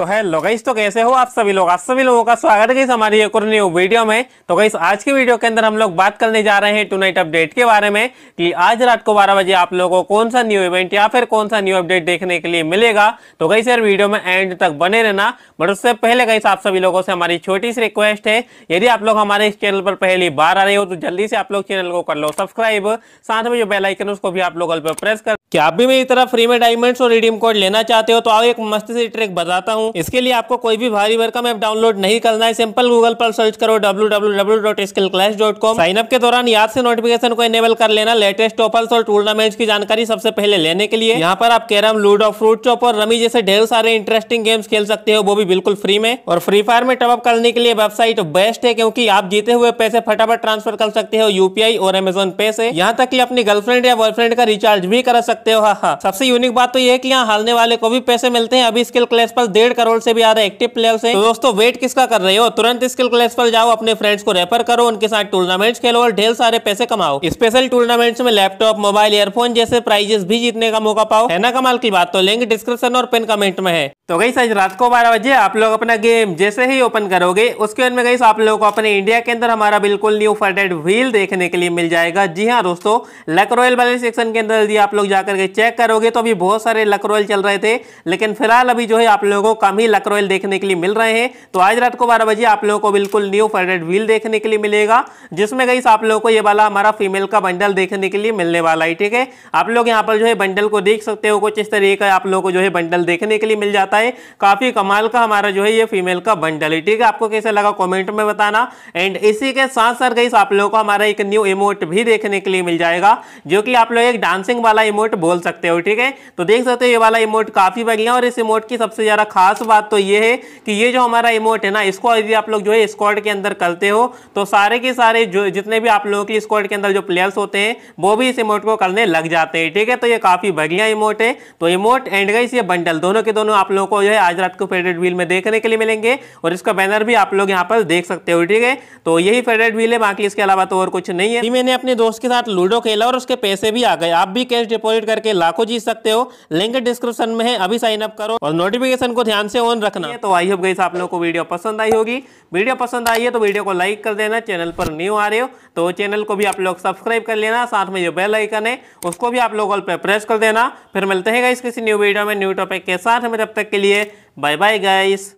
तो है लोगाइस तो कैसे हो आप सभी लोग आप सभी लोगों का स्वागत है हमारी एक और न्यू वीडियो में तो गाइस आज की वीडियो के अंदर हम लोग बात करने जा रहे हैं टू नाइट अपडेट के बारे में कि आज रात को 12 बजे आप लोगों को कौन सा न्यू इवेंट या फिर कौन सा न्यू अपडेट देखने के लिए मिलेगा तो गाइस सर वीडियो में एंड तक बने रहना बट उससे पहले गाइस आप सभी लोगों से हमारी छोटी सी रिक्वेस्ट है यदि आप लोग हमारे इस चैनल पर पहली बार आ रहे हो तो जल्दी से आप लोग चैनल को कर लो सब्सक्राइब साथ में जो बेलाइकन उसको भी आप लोग प्रेस कर क्या आप भी मेरी तरह फ्री में डायमंड्स और रिडीम कोड लेना चाहते हो तो आओ एक मस्त सी ट्रिक बताता हूँ इसके लिए आपको कोई भी भारी भरकम ऐप डाउनलोड नहीं करना है सिंपल गूगल पर सर्च करो www.skillclash.com साइन अप के दौरान याद से नोटिफिकेशन को इनेबल कर लेना लेटेस्ट ऑफर्स और टूर्नामेंट्स की जानकारी सबसे पहले लेने के लिए यहाँ पर आप कैरम लूडो फ्रूट चॉप और रमी जैसे ढेर सारे इंटरेस्टिंग गेम्स खेल सकते हो वो भी बिल्कुल फ्री में और फ्री फायर में टॉपअप करने के लिए वेबसाइट बेस्ट है क्योंकि आप जीते हुए पैसे फटाफट ट्रांसफर कर सकते हो यूपीआई और अमेजोन पे से यहाँ तक की अपनी गर्लफ्रेंड या बॉयफ्रेंड का रिचार्ज भी करा सकते सकते हो हाँ हाँ सबसे यूनिक बात तो ये है कि यहाँ हारने वाले को भी पैसे मिलते हैं अभी स्किल क्लेस पर डेढ़ करोड़ से भी ज्यादा एक्टिव प्लेयर्स है तो दोस्तों वेट किसका कर रहे हो तुरंत स्किल क्लेस पर जाओ अपने फ्रेंड्स को रेफर करो उनके साथ टूर्नामेंट खेलो और ढेर सारे पैसे कमाओ स्पेशल टूर्नामेंट्स में लैपटॉप मोबाइल ईयरफोन जैसे प्राइजेस भी जीतने का मौका पाओ है ना कमाल की बात तो लिंक डिस्क्रिप्शन और पिन कमेंट में है तो गई आज रात को बारह बजे आप लोग अपना गेम जैसे ही ओपन करोगे उसके बाद में गई आप लोगों को अपने इंडिया के अंदर हमारा बिल्कुल न्यू फर्टेड व्हील देखने के लिए मिल जाएगा जी हाँ दोस्तों लक रॉयल वाले सेक्शन के अंदर यदि आप लोग जाकर के चेक करोगे तो अभी बहुत सारे लक रॉयल चल रहे थे लेकिन फिलहाल अभी जो है आप लोगों को कम ही लक रॉयल देखने के लिए मिल रहे हैं तो आज रात को बारह बजे आप लोगों को बिल्कुल न्यू फर्टेड व्हील देखने के लिए मिलेगा जिसमें गई आप लोगों को ये वाला हमारा फीमेल का बंडल देखने के लिए मिलने वाला है ठीक है आप लोग यहाँ पर जो है बंडल को देख सकते हो कुछ इस तरीके का आप लोगों को जो है बंडल देखने के लिए मिल जाता है है काफ़ी कमाल का हमारा जो है ये फीमेल का बंडल है ठीक है आपको कैसे लगा कमेंट में बताना एंड इसी के साथ सर गई आप लोगों को हमारा एक न्यू इमोट भी देखने के लिए मिल जाएगा जो कि आप लोग एक डांसिंग वाला इमोट बोल सकते हो ठीक है तो देख सकते हो ये वाला इमोट काफ़ी बढ़िया और इस इमोट की सबसे ज़्यादा खास बात तो ये है कि ये जो हमारा इमोट है ना इसको यदि आप लोग जो है स्क्वाड के अंदर करते हो तो सारे के सारे जो जितने भी आप लोगों के स्क्वाड के अंदर जो प्लेयर्स होते हैं वो भी इस इमोट को करने लग जाते हैं ठीक है तो ये काफ़ी बढ़िया इमोट है तो इमोट एंड गई ये बंडल दोनों के दोनों आप लोगों को जो है आज रात को फेडरेट व्हील में देखने के लिए मिलेंगे और इसका बैनर भी आप लोग यहाँ पर देख सकते हो ठीक है तो यही फेडरेट व्हील है बाकी इसके अलावा तो और कुछ नहीं है मैंने अपने दोस्त के साथ लूडो खेला और उसके पैसे भी आ गए आप भी कैश डिपोजिट करके लाखों जीत सकते हो लिंक डिस्क्रिप्शन में है अभी साइन अप करो और नोटिफिकेशन को ध्यान से ऑन रखना तो आई होप गई आप लोग को वीडियो पसंद आई होगी वीडियो पसंद आई है तो वीडियो को लाइक कर देना चैनल पर न्यू आ रहे हो तो चैनल को भी आप लोग सब्सक्राइब कर लेना साथ में जो बेल आइकन है उसको भी आप लोग ऑल पर प्रेस कर देना फिर मिलते हैं इस किसी न्यू वीडियो में न्यू टॉपिक के साथ हमें तब तक तक के लिए बाय बाय गाइस